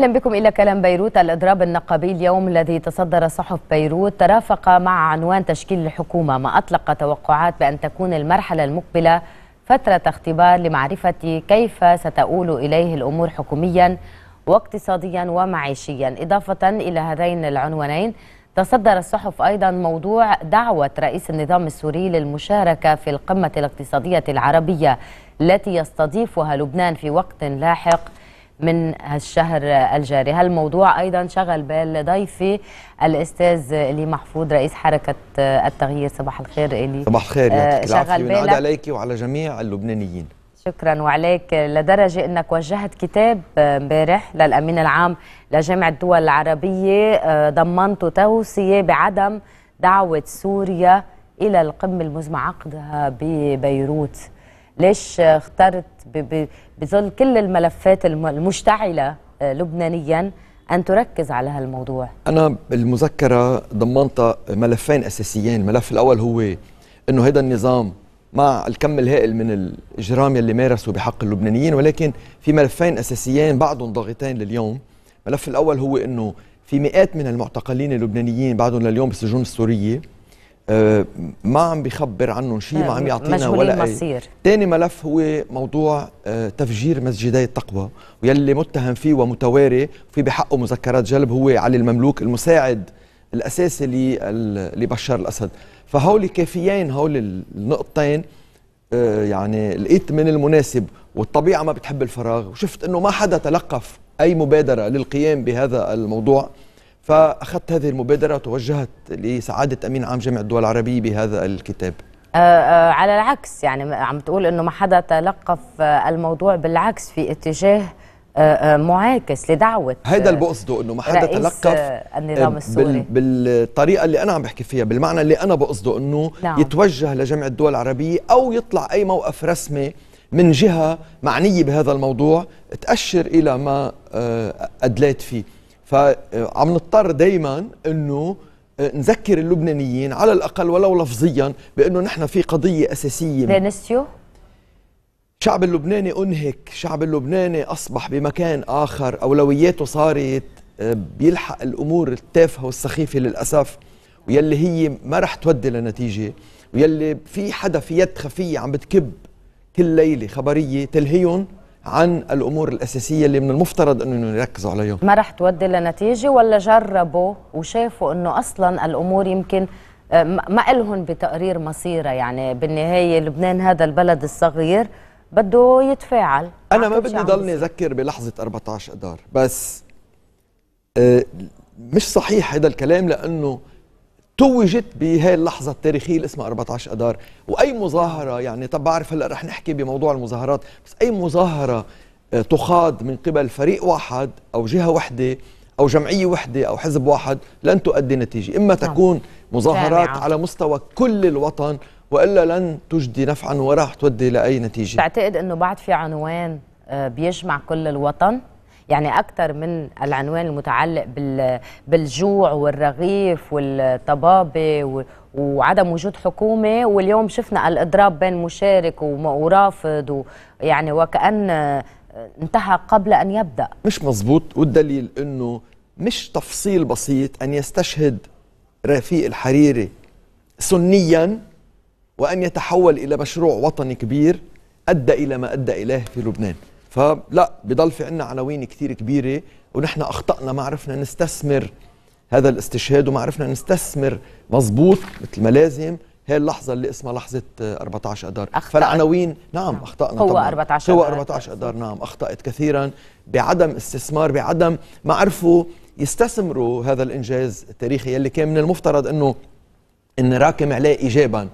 أهلا بكم إلى كلام بيروت الإضراب النقابي اليوم الذي تصدر صحف بيروت ترافق مع عنوان تشكيل الحكومة ما أطلق توقعات بأن تكون المرحلة المقبلة فترة اختبار لمعرفة كيف ستؤول إليه الأمور حكوميا واقتصاديا ومعيشيا إضافة إلى هذين العنوانين تصدر الصحف أيضا موضوع دعوة رئيس النظام السوري للمشاركة في القمة الاقتصادية العربية التي يستضيفها لبنان في وقت لاحق من الشهر الجاري هالموضوع أيضا شغل بال ضيفي الأستاذ إلي محفوظ رئيس حركة التغيير صباح الخير إلي صباح الخير يعطيك العافية بال عليك وعلى جميع اللبنانيين شكرا وعليك لدرجة أنك وجهت كتاب آه، امبارح للأمين العام لجامعة الدول العربية آه، ضمنته توصية بعدم دعوة سوريا إلى القمة المزمع عقدها ببيروت ليش اخترت بظل كل الملفات المشتعلة آه، لبنانيا أن تركز على هالموضوع أنا المذكرة ضمنت ملفين أساسيين الملف الأول هو أنه هذا النظام مع الكم الهائل من الإجرام يلي مارسوا بحق اللبنانيين ولكن في ملفين أساسيين بعضهم ضاغطين لليوم الملف الأول هو أنه في مئات من المعتقلين اللبنانيين بعدهم لليوم بالسجون السورية آه، ما عم بيخبر عنهم شيء ما عم آه، يعطينا ولا أي تاني ملف هو موضوع آه، تفجير مسجدي التقوى ويلي متهم فيه ومتواري في بحقه مذكرات جلب هو علي المملوك المساعد الأساسي لبشار الأسد فهول كافيين هول النقطتين يعني لقيت من المناسب والطبيعة ما بتحب الفراغ وشفت أنه ما حدا تلقف أي مبادرة للقيام بهذا الموضوع فأخذت هذه المبادرة وتوجهت لسعادة أمين عام جامعة الدول العربية بهذا الكتاب آه, آه، على العكس يعني عم تقول انه ما حدا تلقف آه، الموضوع بالعكس في اتجاه آه، معاكس لدعوه هذا اللي بقصده انه ما حدا تلقف النظام السوري بالطريقه اللي انا عم بحكي فيها بالمعنى اللي انا بقصده انه نعم. يتوجه لجامعة الدول العربيه او يطلع اي موقف رسمي من جهه معنيه بهذا الموضوع تاشر الى ما ادليت فيه فعم نضطر دائما انه آه، نذكر اللبنانيين على الاقل ولو لفظيا بانه نحن في قضيه اساسيه دينيسيو الشعب اللبناني انهك، الشعب اللبناني اصبح بمكان اخر، اولوياته صارت آه، بيلحق الامور التافهه والسخيفه للاسف ويلي هي ما رح تودي لنتيجه ويلي في حدا في يد خفيه عم بتكب كل ليله خبريه تلهيهم عن الامور الاساسيه اللي من المفترض انه يركزوا عليهم ما رح تودي لنتيجه ولا جربوا وشافوا انه اصلا الامور يمكن آه، ما لهم بتقرير مصيرها يعني بالنهايه لبنان هذا البلد الصغير بده يتفاعل انا ما بدي ضلني اذكر بلحظه 14 اذار بس آه، مش صحيح هذا الكلام لانه توجت بهاي اللحظة التاريخية اللي اسمها 14 أدار وأي مظاهرة يعني طب بعرف هلأ رح نحكي بموضوع المظاهرات بس أي مظاهرة آه، تخاض من قبل فريق واحد أو جهة واحدة أو جمعية واحدة أو حزب واحد لن تؤدي نتيجة إما نعم. تكون مظاهرات على مستوى كل الوطن وإلا لن تجدي نفعا وراح تودي لأي نتيجة تعتقد أنه بعد في عنوان آه، بيجمع كل الوطن يعني أكثر من العنوان المتعلق بالجوع والرغيف والطبابة وعدم وجود حكومة واليوم شفنا الإضراب بين مشارك ورافض يعني وكأن آه، انتهى قبل أن يبدأ مش مظبوط والدليل أنه مش تفصيل بسيط أن يستشهد رفيق الحريري سنياً وأن يتحول إلى مشروع وطني كبير أدى إلى ما أدى إليه في لبنان فلا بضل في عنا عناوين كثير كبيرة ونحن أخطأنا ما عرفنا نستثمر هذا الاستشهاد وما عرفنا نستثمر مضبوط مثل ما لازم هي اللحظة اللي اسمها لحظة 14 أدار فالعناوين نعم،, نعم أخطأنا هو 14 هو 14 أدار نعم أخطأت كثيرا بعدم استثمار بعدم ما عرفوا يستثمروا هذا الإنجاز التاريخي اللي كان من المفترض أنه نراكم راكم عليه إيجابا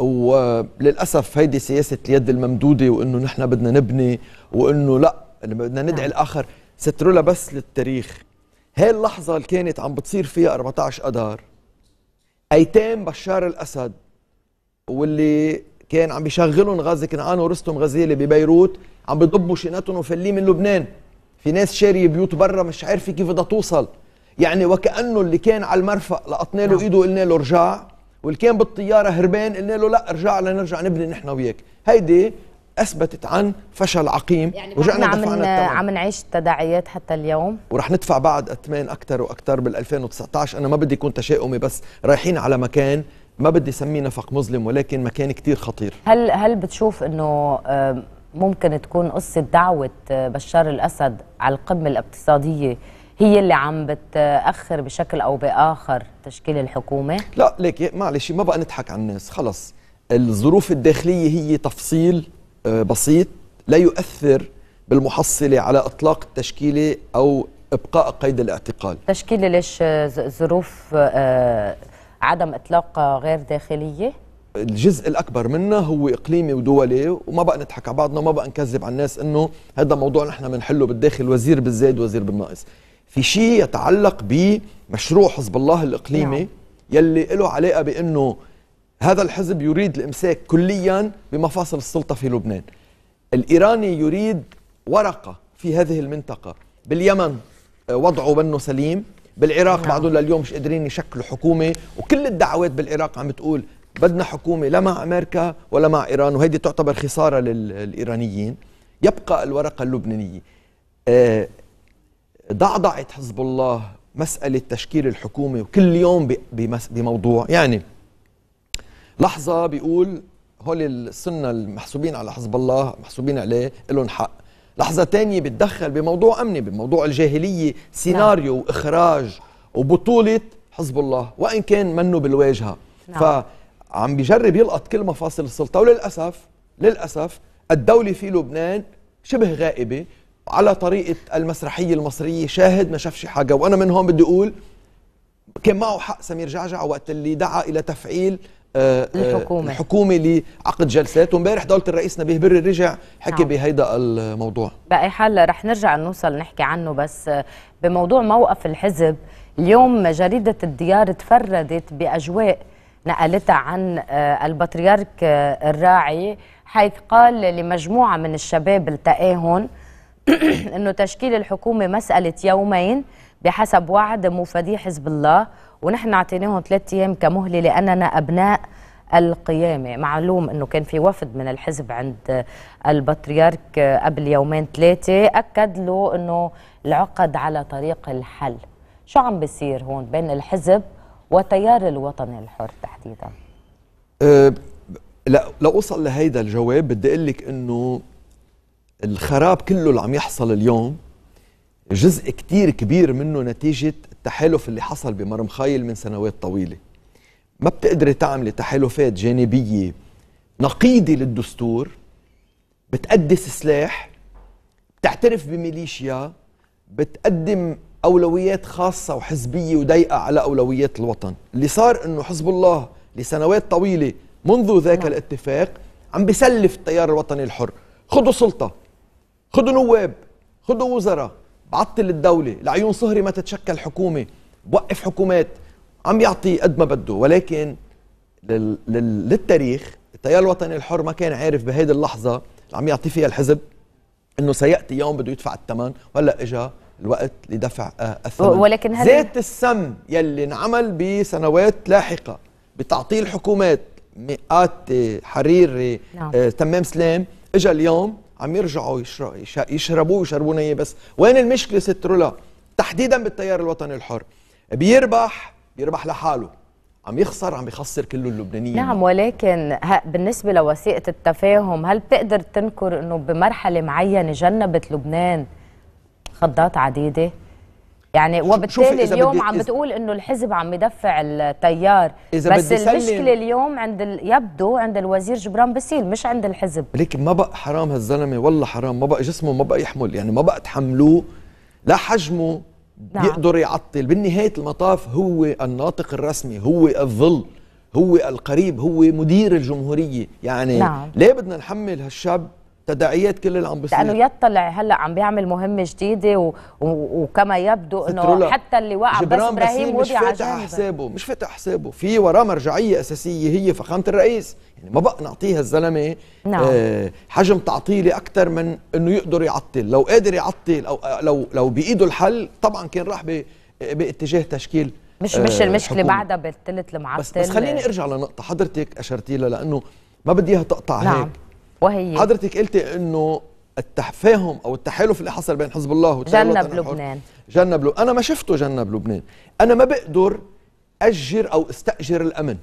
وللاسف هيدي سياسه اليد الممدوده وانه نحن بدنا نبني وانه لا بدنا ندعي نعم. الاخر سترولا بس للتاريخ هاي اللحظه اللي كانت عم بتصير فيها 14 اذار ايتام بشار الاسد واللي كان عم بيشغلهم غازي كنعان ورستم غزيله ببيروت عم بيضبوا شيناتهم وفليه من لبنان في ناس شارية بيوت برا مش عارفة كيف بدها توصل يعني وكأنه اللي كان على المرفق لقطنا له نعم. ايده وقلنا له رجع واللي كان بالطياره هربان قلنا له لا ارجع لنرجع نبني نحن وياك هيدي اثبتت عن فشل عقيم يعني ورجعنا عم دفعنا عم, عم نعيش التداعيات حتى اليوم ورح ندفع بعد اثمان اكثر واكثر بال 2019 انا ما بدي اكون تشاؤمي بس رايحين على مكان ما بدي اسميه نفق مظلم ولكن مكان كثير خطير هل هل بتشوف انه ممكن تكون قصه دعوه آه، بشار الاسد على القمه الاقتصاديه هي اللي عم بتاخر بشكل او باخر تشكيل الحكومه لا ليك معلش ما بقى نضحك على الناس خلص الظروف الداخليه هي تفصيل آه، بسيط لا يؤثر بالمحصله على اطلاق التشكيله او ابقاء قيد الاعتقال تشكيله ليش آه، ظروف آه، عدم اطلاق غير داخليه الجزء الاكبر منها هو اقليمي ودولي وما بقى نضحك على بعضنا وما بقى نكذب على الناس انه هذا موضوع نحن بنحله بالداخل وزير بالزايد وزير بالناقص في شيء يتعلق بمشروع حزب الله الإقليمي نعم. يلي له علاقة بأنه هذا الحزب يريد الإمساك كليا بمفاصل السلطة في لبنان الإيراني يريد ورقة في هذه المنطقة باليمن آه، وضعه منه سليم بالعراق نعم. بعده لليوم مش قادرين يشكلوا حكومة وكل الدعوات بالعراق عم تقول بدنا حكومة لا مع أمريكا ولا مع إيران وهيدي تعتبر خسارة للإيرانيين يبقى الورقة اللبنانية آه، ضعضعت حزب الله مسألة تشكيل الحكومة وكل يوم بموضوع يعني لحظة بيقول هول السنة المحسوبين على حزب الله محسوبين عليه لهم حق لحظة تانية بتدخل بموضوع أمني بموضوع الجاهلية سيناريو نعم. وإخراج وبطولة حزب الله وإن كان منه بالواجهة نعم. فعم بيجرب يلقط كل مفاصل السلطة وللأسف للأسف الدولة في لبنان شبه غائبة على طريقه المسرحيه المصريه شاهد ما شافش حاجه وانا من هون بدي اقول كان معه حق سمير جعجع وقت اللي دعا الى تفعيل آه، آه، الحكومه الحكومه لعقد جلسات وامبارح دوله الرئيس نبيه بري رجع حكي نعم. بهيدا الموضوع باقي حال رح نرجع نوصل نحكي عنه بس آه، بموضوع موقف الحزب اليوم جريده الديار تفردت باجواء نقلتها عن البطريرك الراعي حيث قال لمجموعه من الشباب التقاهن انه تشكيل الحكومه مساله يومين بحسب وعد مفادي حزب الله ونحن اعطيناهم ثلاث ايام كمهله لاننا ابناء القيامة معلوم أنه كان في وفد من الحزب عند البطريرك قبل يومين ثلاثة أكد له أنه العقد على طريق الحل شو عم بيصير هون بين الحزب وتيار الوطني الحر تحديدا أه لا لأوصل لهيدا الجواب بدي أقول لك أنه الخراب كله اللي عم يحصل اليوم جزء كتير كبير منه نتيجة التحالف اللي حصل بمرمخايل من سنوات طويلة ما بتقدري تعملي تحالفات جانبية نقيدة للدستور بتقدس سلاح بتعترف بميليشيا بتقدم أولويات خاصة وحزبية وضيقة على أولويات الوطن اللي صار أنه حزب الله لسنوات طويلة منذ ذاك نعم. الاتفاق عم بسلف التيار الوطني الحر خذوا سلطة خدوا نواب خدوا وزراء بعطل الدولة لعيون صهري ما تتشكل حكومة بوقف حكومات عم يعطي قد ما بده ولكن لل... لل... للتاريخ التيار الوطني الحر ما كان عارف بهيدي اللحظة اللي عم يعطي فيها الحزب انه سياتي يوم بده يدفع الثمن وهلا اجى الوقت لدفع آه، الثمن ولكن هل زيت السم يلي انعمل بسنوات لاحقة بتعطيل حكومات مئات حريري نعم. آه، تمام سلام اجى اليوم عم يرجعوا يشربوا ويشربوه نيه بس وين المشكله ست رولا تحديدا بالتيار الوطني الحر بيربح بيربح لحاله عم يخسر عم يخسر كل اللبنانيين نعم ولكن بالنسبه لوثيقه التفاهم هل بتقدر تنكر انه بمرحله معينه جنبت لبنان خضات عديده يعني وبالتالي اليوم عم بتقول انه الحزب عم يدفع التيار إذا بس المشكله اليوم عند ال... يبدو عند الوزير جبران باسيل مش عند الحزب ليك ما بقى حرام هالزلمه والله حرام ما بقى جسمه ما بقى يحمل يعني ما بقى تحملوه لا حجمه نعم. بيقدر يعطل بالنهايه المطاف هو الناطق الرسمي هو الظل هو القريب هو مدير الجمهوريه يعني نعم. ليه بدنا نحمل هالشاب تداعيات كل اللي عم بيصير لانه يطلع هلا عم بيعمل مهمه جديده و... و... وكما يبدو انه حتى اللي وقع بس ابراهيم مش فاتح حسابه مش فاتح حسابه في وراه مرجعيه اساسيه هي فخامه الرئيس يعني ما بقى نعطيها الزلمه نعم. آه حجم تعطيلي اكثر من انه يقدر يعطل لو قادر يعطل او آه، لو لو بايده الحل طبعا كان راح ب... باتجاه تشكيل مش آه مش المشكله بعدها بالثلث المعطل بس, بس خليني ارجع لنقطه حضرتك اشرتي لها لانه ما بدي اياها تقطع نعم. هيك وهي حضرتك قلتي انه التفاهم او التحالف اللي حصل بين حزب الله جنب لبنان جنب لبنان انا ما شفته جنب لبنان انا ما بقدر اجر او استاجر الامن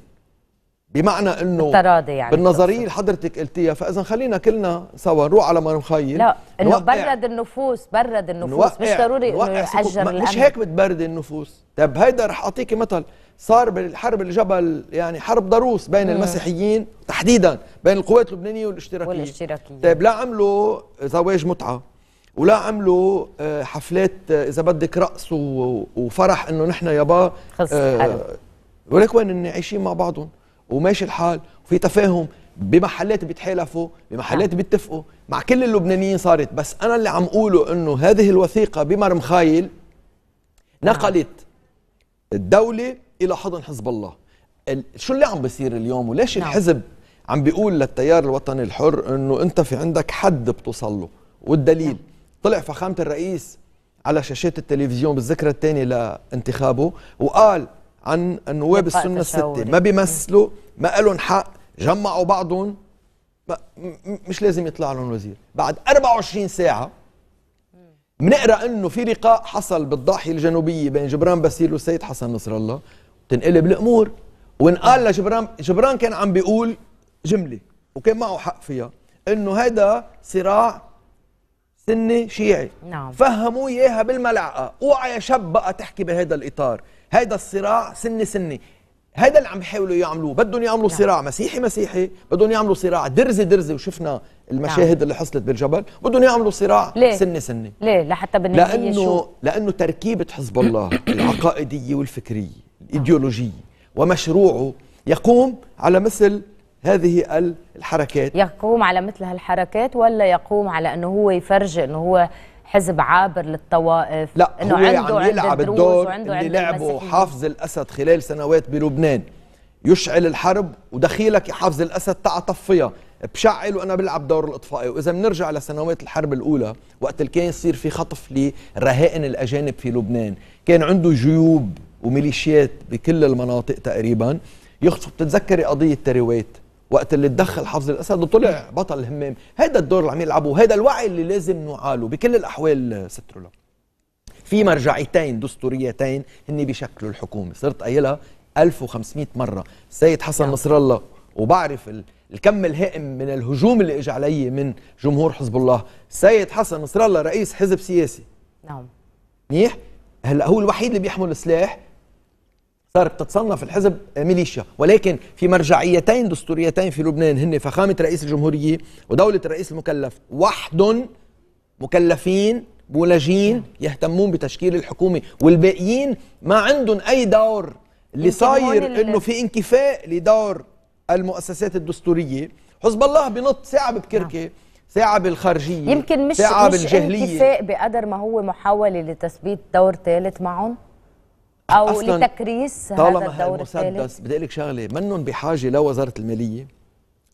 بمعنى انه التراضي يعني بالنظريه اللي حضرتك قلتيها فاذا خلينا كلنا سوا نروح على مرمخيل لا انه برد النفوس برد النفوس مش ضروري انه ياجر الامن مش هيك بتبردي النفوس طب هيدا رح اعطيكي مثل صار بالحرب الجبل يعني حرب ضروس بين مم. المسيحيين تحديدا بين القوات اللبنانيه والاشتراكيه والاشتراكيه طيب لا عملوا آه، زواج متعه ولا عملوا آه، حفلات آه، اذا بدك رقص وفرح انه نحن يابا خلص آه ولك وين ان عايشين مع بعضهم وماشي الحال وفي تفاهم بمحلات بيتحالفوا بمحلات نعم. بيتفقوا مع كل اللبنانيين صارت بس انا اللي عم اقوله انه هذه الوثيقه بمرمخايل نعم. نقلت الدوله الى حضن حزب الله شو اللي عم بصير اليوم وليش نعم. الحزب عم بيقول للتيار الوطني الحر انه انت في عندك حد بتوصل له والدليل نعم. طلع فخامه الرئيس على شاشات التلفزيون بالذكرى الثانيه لانتخابه وقال عن النواب السنه السته ما بيمثلوا ما لهم حق جمعوا بعضهم مش لازم يطلع لهم وزير بعد 24 ساعه بنقرا انه في لقاء حصل بالضاحيه الجنوبيه بين جبران باسيل والسيد حسن نصر الله تنقلب الامور وانقال لجبران جبران كان عم بيقول جمله وكان معه حق فيها انه هذا صراع سني شيعي نعم فهموا اياها بالملعقه اوعى يا شب بقى تحكي بهذا الاطار هذا الصراع سني سني هذا اللي عم يحاولوا يعملوه بدهم يعملوا نعم. صراع مسيحي مسيحي بدهم يعملوا صراع درزي درزي وشفنا المشاهد نعم. اللي حصلت بالجبل بدهم يعملوا صراع ليه؟ سني سني ليه لحتى بالنهايه لانه شو؟ لانه تركيبه حزب الله العقائديه والفكريه إيديولوجي ومشروعه يقوم على مثل هذه الحركات يقوم على مثل هالحركات ولا يقوم على أنه هو يفرجي أنه هو حزب عابر للطوائف لا انه هو عنده عم يعني يلعب عنده الدور وعنده اللي لعبه حافظ الاسد خلال سنوات بلبنان يشعل الحرب ودخيلك حافظ الاسد تعا طفيها بشعل وانا بلعب دور الاطفائي واذا بنرجع لسنوات الحرب الاولى وقت اللي كان يصير في خطف للرهائن الاجانب في لبنان كان عنده جيوب وميليشيات بكل المناطق تقريبا يخطفوا بتتذكري قضيه تريوات وقت اللي تدخل حافظ الاسد وطلع بطل الهمام هذا الدور اللي عم يلعبه هذا الوعي اللي لازم نعاله بكل الاحوال سترولا في مرجعيتين دستوريتين هن بشكل الحكومه صرت قايلها 1500 مره سيد حسن نصر الله وبعرف الكم الهائم من الهجوم اللي اجى علي من جمهور حزب الله سيد حسن نصر الله رئيس حزب سياسي نعم منيح هلا هو الوحيد اللي بيحمل سلاح صارت بتتصنف الحزب ميليشيا ولكن في مرجعيتين دستوريتين في لبنان هن فخامة رئيس الجمهورية ودولة الرئيس المكلف وحدهم مكلفين مولاجين يهتمون بتشكيل الحكومة والباقيين ما عندهم أي دور اللي صاير انه في انكفاء لدور المؤسسات الدستورية حزب الله بنط ساعة ببكركي ساعة نعم. بالخارجية يمكن مش, ساعة مش انكفاء بقدر ما هو محاولة لتثبيت دور ثالث معهم او لتكريس هذا الدور المسدس بدي اقول لك شغله منهم بحاجه لوزاره الماليه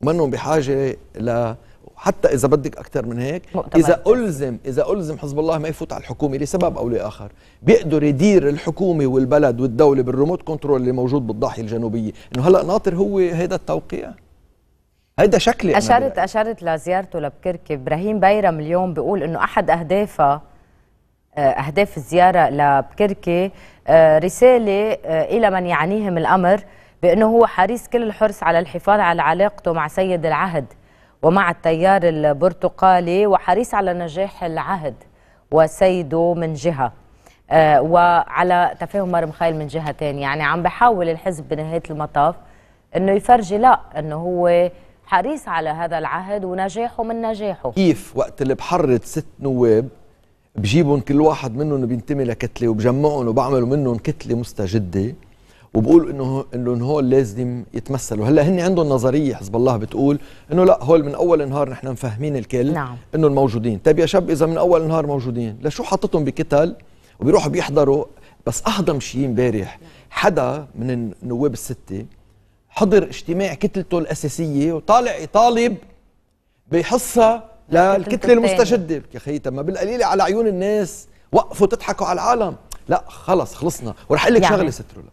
منهم بحاجه ل حتى اذا بدك اكثر من هيك اذا الزم اذا الزم حزب الله ما يفوت على الحكومه لسبب او لاخر بيقدر يدير الحكومه والبلد والدوله بالريموت كنترول اللي موجود بالضاحيه الجنوبيه انه هلا ناطر هو هذا التوقيع هيدا شكلي اشرت اشرت لزيارته لبكركي ابراهيم بيرم اليوم بيقول انه احد اهدافها آه، أهداف الزيارة لبكركي آه، رسالة آه، إلى من يعنيهم الأمر بأنه هو حريص كل الحرص على الحفاظ على علاقته مع سيد العهد ومع التيار البرتقالي وحريص على نجاح العهد وسيده من جهة وعلى تفاهم مخيل من جهة تانية يعني عم بحاول الحزب بنهاية المطاف أنه يفرجي لا أنه هو حريص على هذا العهد ونجاحه من نجاحه كيف وقت اللي بحرت ست نواب بجيبهم كل واحد منهم بينتمي لكتله وبجمعهم وبعملوا منهم كتله مستجده وبقول انه انه هول لازم يتمثلوا هلا هن عندهم نظريه حزب الله بتقول انه لا هول من اول نهار نحن مفهمين الكل نعم. انه الموجودين طيب يا شب اذا من اول نهار موجودين لشو حطتهم بكتل وبيروحوا بيحضروا بس اهضم شيء امبارح حدا من النواب السته حضر اجتماع كتلته الاساسيه وطالع يطالب بحصه للكتله المستشده يا خيي تما بالقليله على عيون الناس وقفوا تضحكوا على العالم لا خلص خلصنا ورح اقول لك يعني. شغله سترولا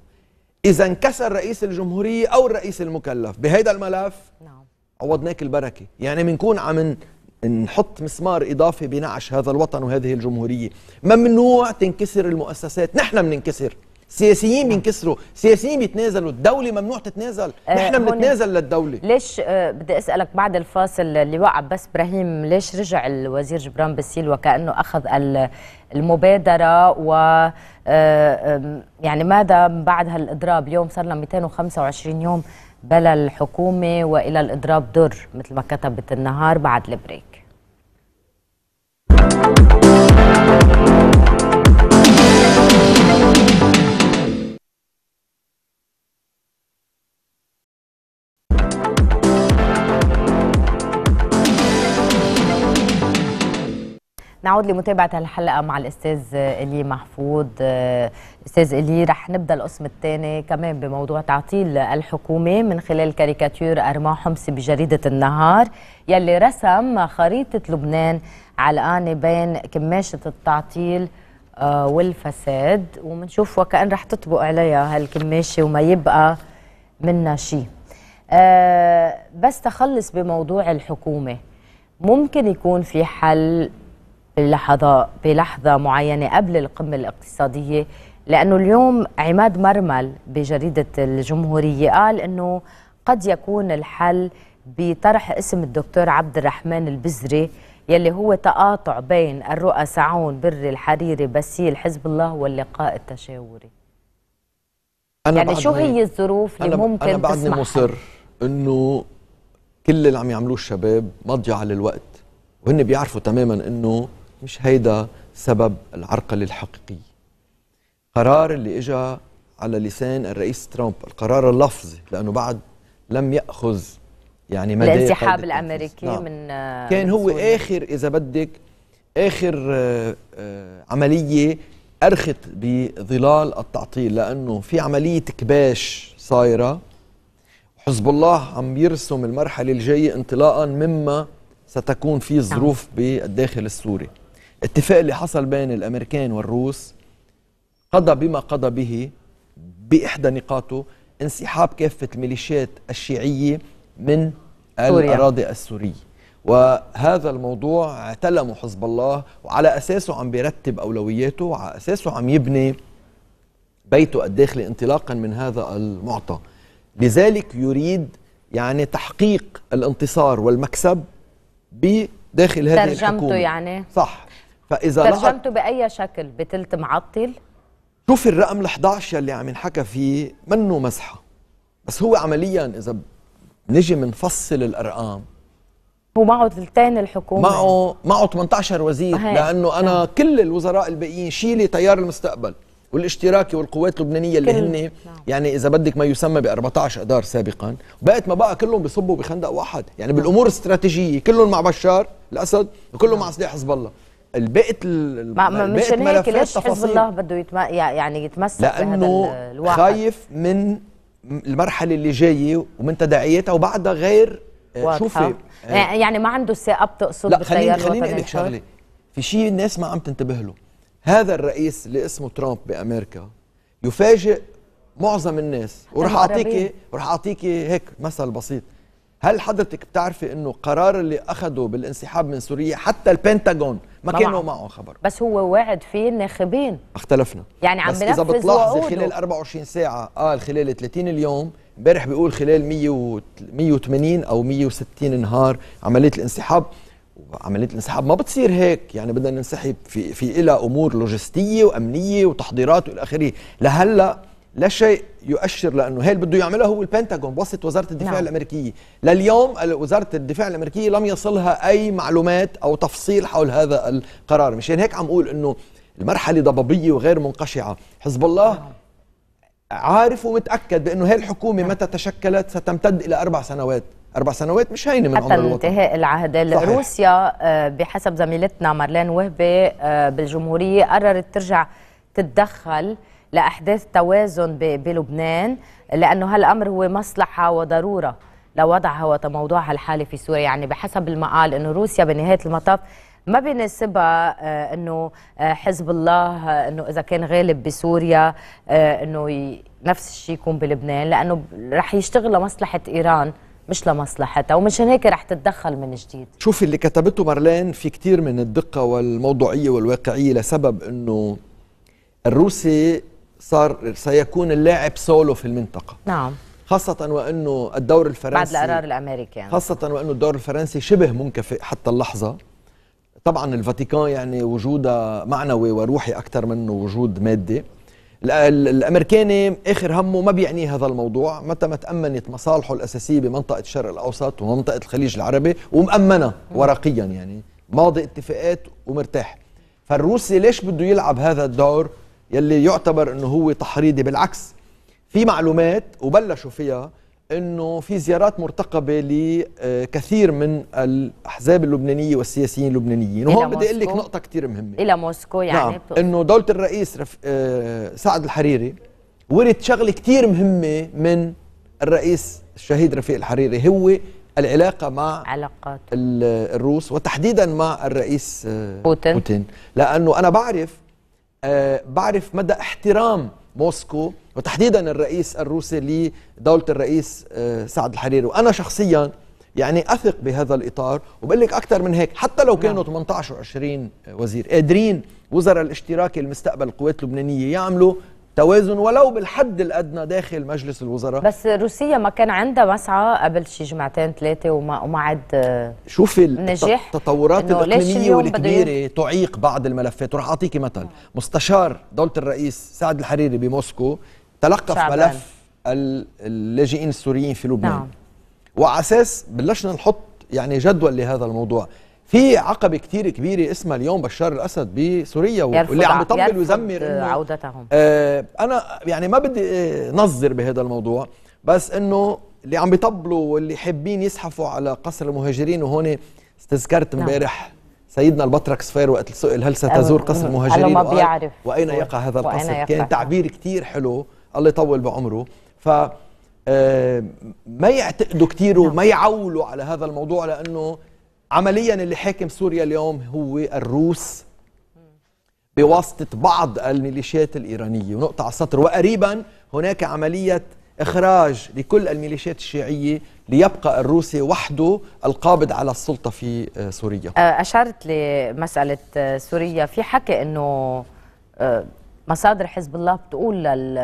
اذا انكسر رئيس الجمهوريه او الرئيس المكلف بهيدا الملف نعم عوضناك البركه يعني بنكون عم نحط مسمار اضافي بنعش هذا الوطن وهذه الجمهوريه ممنوع تنكسر المؤسسات نحن بننكسر سياسيين بينكسروا سياسيين بيتنازلوا الدوله ممنوع تتنازل آه، نحن بنتنازل للدوله ليش آه، بدي اسالك بعد الفاصل اللي وقع بس ابراهيم ليش رجع الوزير جبران باسيل وكانه اخذ المبادره و آه، يعني ماذا من بعد هالاضراب اليوم صار لنا 225 يوم بلا الحكومه والى الاضراب در مثل ما كتبت النهار بعد البريك نعود لمتابعه الحلقه مع الاستاذ الي محفوظ استاذ الي رح نبدا القسم الثاني كمان بموضوع تعطيل الحكومه من خلال كاريكاتير ارما حمصي بجريده النهار يلي رسم خريطه لبنان علقانه بين كماشه التعطيل آه، والفساد ومنشوف وكأن رح تطبق عليها هالكماشة وما يبقى منها شيء آه، بس تخلص بموضوع الحكومة ممكن يكون في حل لحظة بلحظة معينة قبل القمة الاقتصادية لأنه اليوم عماد مرمل بجريدة الجمهورية قال أنه قد يكون الحل بطرح اسم الدكتور عبد الرحمن البزري يلي هو تقاطع بين الرؤى سعون بري الحريري بسيل حزب الله واللقاء التشاوري أنا يعني شو هي الظروف اللي ممكن تسمح أنا بعدني مصر انه كل اللي عم يعملوه الشباب مضيعه للوقت وهن بيعرفوا تماما انه مش هيدا سبب العرقله الحقيقيه قرار اللي اجى على لسان الرئيس ترامب القرار اللفظي لانه بعد لم ياخذ يعني مدى الانسحاب الامريكي نعم. من آه، كان هو سوريا. اخر اذا بدك اخر آه، آه، عمليه ارخت بظلال التعطيل لانه في عمليه كباش صايره حزب الله عم يرسم المرحله الجايه انطلاقا مما ستكون فيه ظروف نعم. بالداخل السوري الاتفاق اللي حصل بين الامريكان والروس قضى بما قضى به باحدى نقاطه انسحاب كافه الميليشيات الشيعيه من سوريا. الاراضي السوريه وهذا الموضوع اعتلمه حزب الله وعلى اساسه عم بيرتب اولوياته وعلى اساسه عم يبني بيته الداخلي انطلاقا من هذا المعطى لذلك يريد يعني تحقيق الانتصار والمكسب بداخل هذه الحكومة يعني صح فاذا ترجمته باي شكل بتلت معطل شوف الرقم ال 11 اللي عم ينحكى فيه منه مزحه بس هو عمليا اذا نجي منفصل الارقام هو معه ثلثين الحكومه معه معه 18 وزير لانه انا هي. كل الوزراء الباقيين شيلي تيار المستقبل والاشتراكي والقوات اللبنانيه اللي هن نعم. يعني اذا بدك ما يسمى ب 14 اذار سابقا بقت ما بقى كلهم بيصبوا بخندق واحد يعني بالامور نعم. الاستراتيجيه كلهم مع بشار الاسد وكلهم مع سلاح حزب الله البقت ما مش هناك ليش حزب الله بده يتم... يعني يتمسك لانه الواحد. خايف من المرحله اللي جايه ومن تداعياتها وبعدها غير آه، واضحة. شوفي آه، آه، يعني ما عنده ثقه بتقصد لا خليني خليني اقول لك شغله في شيء الناس ما عم تنتبه له هذا الرئيس اللي اسمه ترامب بامريكا يفاجئ معظم الناس وراح اعطيكي وراح اعطيكي هيك مثل بسيط هل حضرتك بتعرفي انه قرار اللي اخذه بالانسحاب من سوريا حتى البنتاغون ما طبعا. كانوا معه خبر بس هو وعد فيه الناخبين اختلفنا يعني عم بس اذا بتلاحظي خلال 24 ساعه قال خلال 30 اليوم امبارح بيقول خلال 100 180 او 160 نهار عمليه الانسحاب عمليه الانسحاب ما بتصير هيك يعني بدنا ننسحب في في إلى امور لوجستيه وامنيه وتحضيرات والى اخره لهلا لا شيء يؤشر لانه هي اللي بده يعملها هو البنتاغون وسط وزاره الدفاع نعم. الامريكيه لليوم وزاره الدفاع الامريكيه لم يصلها اي معلومات او تفصيل حول هذا القرار مشان هيك عم اقول انه المرحله ضبابيه وغير منقشعه حزب الله نعم. عارف ومتاكد بانه هي الحكومه نعم. متى تشكلت ستمتد الى اربع سنوات أربع سنوات مش هينة من حتى عمر الوطن انتهاء العهد روسيا آه، بحسب زميلتنا مارلين وهبي آه، بالجمهورية قررت ترجع تتدخل لأحداث توازن بلبنان لأنه هالأمر هو مصلحة وضرورة لوضعها وموضوعها الحالي في سوريا يعني بحسب المقال أنه روسيا بنهاية المطاف ما بيناسبها آه، انه آه، حزب الله آه، انه اذا كان غالب بسوريا انه نفس الشيء يكون بلبنان لانه رح يشتغل لمصلحه ايران مش لمصلحتها ومشان هيك رح تتدخل من جديد شوفي اللي كتبته مارلين في كثير من الدقة والموضوعية والواقعية لسبب أنه الروسي صار سيكون اللاعب سولو في المنطقه نعم خاصة وأنه الدور الفرنسي بعد القرار الأمريكي يعني. خاصة وأنه الدور الفرنسي شبه منكفئ حتى اللحظة طبعا الفاتيكان يعني وجودها معنوي وروحي أكثر منه وجود مادي الأمريكاني آخر همه ما بيعني هذا الموضوع متى ما تأمنت مصالحه الأساسية بمنطقة الشرق الأوسط ومنطقة الخليج العربي ومأمنة ورقيا يعني ماضي اتفاقات ومرتاح فالروسي ليش بده يلعب هذا الدور يلي يعتبر انه هو تحريضي بالعكس في معلومات وبلشوا فيها انه في زيارات مرتقبه لكثير آه، من الاحزاب اللبنانيه والسياسيين اللبنانيين وهون بدي اقول لك نقطه كثير مهمه الى موسكو يعني نعم. انه دوله الرئيس رف... آه سعد الحريري ورد شغله كثير مهمه من الرئيس الشهيد رفيق الحريري هو العلاقه مع علاقات الروس وتحديدا مع الرئيس آه، بوتين, بوتين. لانه انا بعرف آه، بعرف مدى احترام موسكو وتحديدا الرئيس الروسي لدولة الرئيس آه، سعد الحريري وأنا شخصيا يعني أثق بهذا الإطار وبقول لك أكثر من هيك حتى لو كانوا 18 نعم. و20 وزير قادرين وزراء الاشتراكي المستقبل القوات اللبنانية يعملوا توازن ولو بالحد الادنى داخل مجلس الوزراء بس روسيا ما كان عندها مسعى قبل شي جمعتين ثلاثه وما وما عاد آه، شوف نجح التطورات الاقليميه والكبيره تعيق بعض الملفات وراح اعطيك مثل مستشار دوله الرئيس سعد الحريري بموسكو تلقف شعبان. ملف اللاجئين السوريين في لبنان نعم. وعلى اساس بلشنا نحط يعني جدول لهذا الموضوع في عقبه كتير كبيره اسمها اليوم بشار الاسد بسوريا واللي عم يطبل ويزمر عودتهم آه، انا يعني ما بدي آه، نظر بهذا الموضوع بس انه اللي عم بيطبلوا واللي حابين يزحفوا على قصر المهاجرين وهون استذكرت نعم. امبارح سيدنا البطرك صفير وقت سئل هل ستزور قصر المهاجرين ما بيعرف واين يقع هذا القصر يقع. كان تعبير كتير حلو الله يطول بعمره ف آه، ما يعتقدوا كتير نعم. وما يعولوا على هذا الموضوع لانه عمليا اللي حاكم سوريا اليوم هو الروس بواسطة بعض الميليشيات الإيرانية ونقطة على السطر وقريبا هناك عملية إخراج لكل الميليشيات الشيعية ليبقى الروسي وحده القابض على السلطة في آه، سوريا آه، أشارت لمسألة آه، سوريا في حكي أنه مصادر حزب الله بتقول لل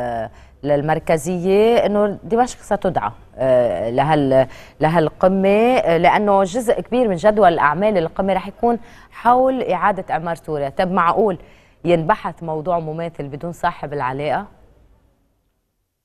للمركزيه انه دمشق ستدعى آه، لهال لهالقمه آه، لانه جزء كبير من جدول الاعمال القمه رح يكون حول اعاده اعمار سوريا، طب معقول ينبحث موضوع مماثل بدون صاحب العلاقه؟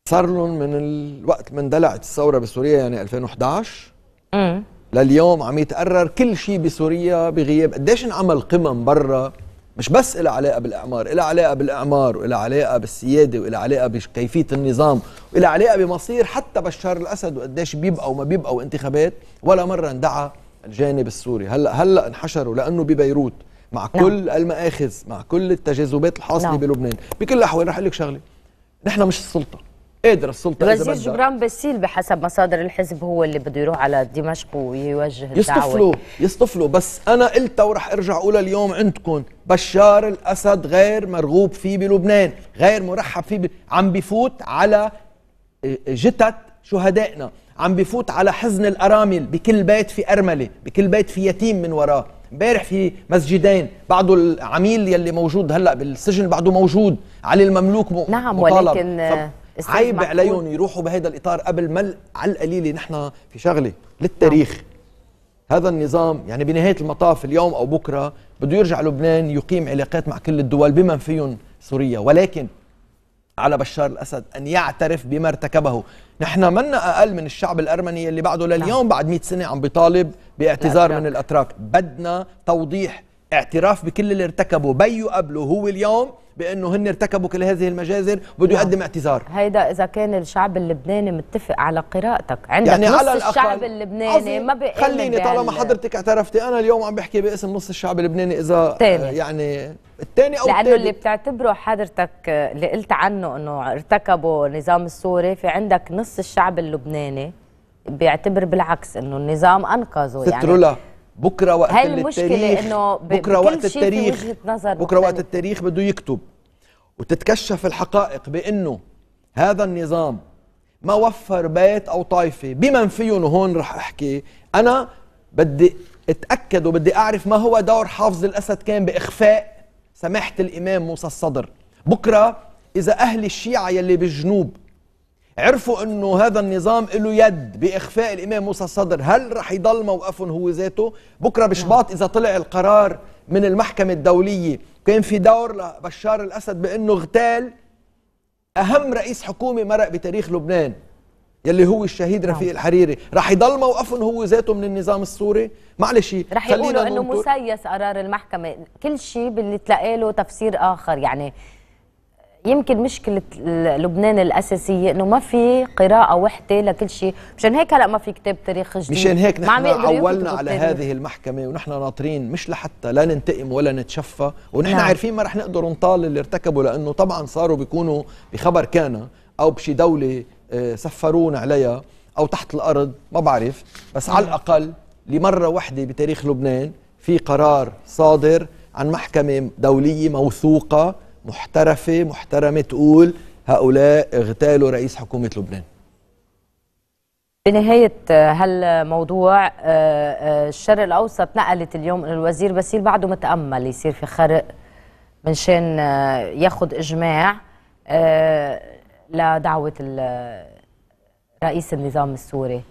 صار لهم من الوقت من دلعت الثوره بسوريا يعني 2011 امم لليوم عم يتقرر كل شيء بسوريا بغياب قديش انعمل قمم برا مش بس إلها علاقة بالإعمار إلها علاقة بالإعمار وإلها علاقة بالسيادة وإلها علاقة بكيفية النظام وإلها علاقة بمصير حتى بشار الأسد وقديش بيبقى وما بيبقى وانتخابات ولا مرة اندعى الجانب السوري هلا هلا انحشروا لأنه ببيروت مع نعم. كل نعم. المآخذ مع كل التجاذبات الحاصلة نعم. بلبنان بكل الأحوال رح أقول لك شغلة نحن مش السلطة قادره السلطه الوزير جبران باسيل بحسب مصادر الحزب هو اللي بده يروح على دمشق ويوجه الدعوه يصطفلوا يصطفلوا بس انا قلتها ورح ارجع اقولها اليوم عندكم بشار الاسد غير مرغوب فيه بلبنان غير مرحب فيه ب... عم بفوت على آه، آه، جتت شهدائنا عم بفوت على حزن الارامل بكل بيت في ارمله بكل بيت في يتيم من وراه امبارح في مسجدين بعض العميل يلي موجود هلا بالسجن بعده موجود علي المملوك نعم مطالب. ولكن آه، عيب عليهم يروحوا بهذا الاطار قبل ما على القليله نحن في شغله للتاريخ نعم. هذا النظام يعني بنهايه المطاف اليوم او بكره بده يرجع لبنان يقيم علاقات مع كل الدول بما فيهم سوريا ولكن على بشار الاسد ان يعترف بما ارتكبه نحن منا اقل من الشعب الارمني اللي بعده لليوم نعم. بعد 100 سنه عم بيطالب باعتذار من الاتراك بدنا توضيح اعتراف بكل اللي ارتكبوا بيو قبله هو اليوم بانه هن ارتكبوا كل هذه المجازر بده نعم. يقدم اعتذار هيدا اذا كان الشعب اللبناني متفق على قراءتك عندك يعني نص على الأقل الشعب اللبناني ما بيقل خليني يعني طالما حضرتك اعترفتي انا اليوم عم بحكي باسم نص الشعب اللبناني اذا تاني. آه، يعني الثاني او لانه اللي بتعتبره حضرتك آه، اللي قلت عنه انه ارتكبوا النظام السوري في عندك نص الشعب اللبناني بيعتبر بالعكس انه النظام انقذه يعني سترولة. بكره وقت هل التاريخ إنه بكره وقت التاريخ نظر بكره وقت التاريخ بده يكتب وتتكشف الحقائق بانه هذا النظام ما وفر بيت او طائفه بمن فيهم وهون رح احكي انا بدي اتاكد وبدي اعرف ما هو دور حافظ الاسد كان باخفاء سماحه الامام موسى الصدر بكره اذا اهل الشيعه يلي بالجنوب عرفوا انه هذا النظام له يد باخفاء الامام موسى الصدر هل رح يضل موقفهم هو ذاته بكره بشباط نعم. اذا طلع القرار من المحكمه الدوليه كان في دور لبشار الاسد بانه اغتال اهم رئيس حكومه مرق بتاريخ لبنان يلي هو الشهيد نعم. رفيق الحريري رح يضل موقفهم هو ذاته من النظام السوري معلش رح يقولوا انه مسيس قرار المحكمه كل شيء باللي تلاقي له تفسير اخر يعني يمكن مشكله لبنان الاساسيه انه ما في قراءه وحده لكل شيء مشان هيك هلا ما في كتاب تاريخ جديد مشان هيك نحن عولنا على تاريخ. هذه المحكمه ونحن ناطرين مش لحتى لا ننتقم ولا نتشفى ونحن نعم. عارفين ما رح نقدر نطال اللي ارتكبوا لانه طبعا صاروا بيكونوا بخبر كان او بشي دوله آه، سفرون عليها او تحت الارض ما بعرف بس على نعم. الاقل لمره واحده بتاريخ لبنان في قرار صادر عن محكمه دوليه موثوقه محترفة محترمة تقول هؤلاء اغتالوا رئيس حكومة لبنان بنهاية هالموضوع آه، آه، الشرق الأوسط نقلت اليوم الوزير بس بعده متأمل يصير في خرق من شان آه، ياخد إجماع لدعوة رئيس النظام السوري